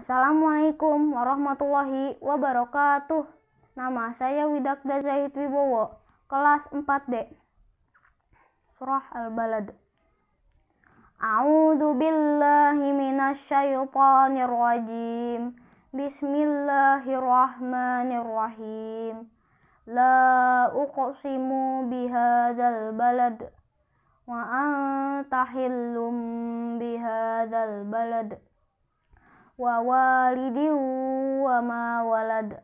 Assalamualaikum warahmatullahi wabarakatuh. Nama saya Widak Zahid Wibowo, kelas 4D. Surah Al-Balad. A'udzu billahi minasyaitonir rajim. Bismillahirrahmanirrahim. La uqsimu bihadzal balad wa antahillum bihadzal balad. ووالد وما ولد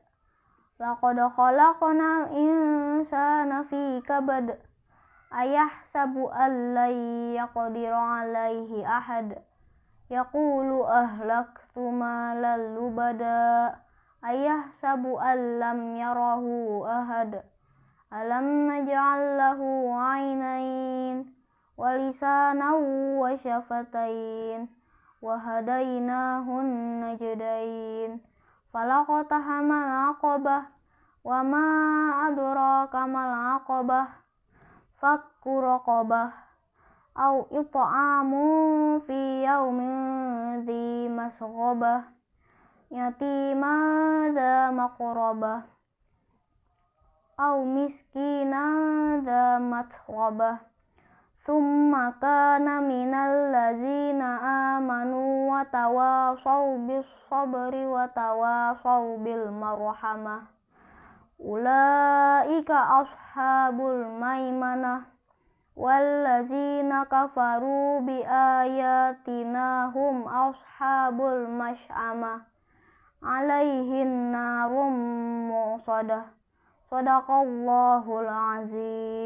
لقد خلقنا الإنسان في كبد أيحسب أن لن يقدر عليه أحد يقول أهلكت مالا لبدا أيحسب أن لم يره أحد ألم نجعل له عينين ولسانا وشفتين wahadainahun najdain falakota wama adura kamal au yuto'amu fi yaumin zi masgobah nyati au miskina zamat wabah summa wa tawasaw bis sabri wa tawasaw bil marhamah ulaika ashabul maimanah wallazina kafaru bi ayatina hum ashabul masy'amah alaihin narum musadah sadaqallahul azim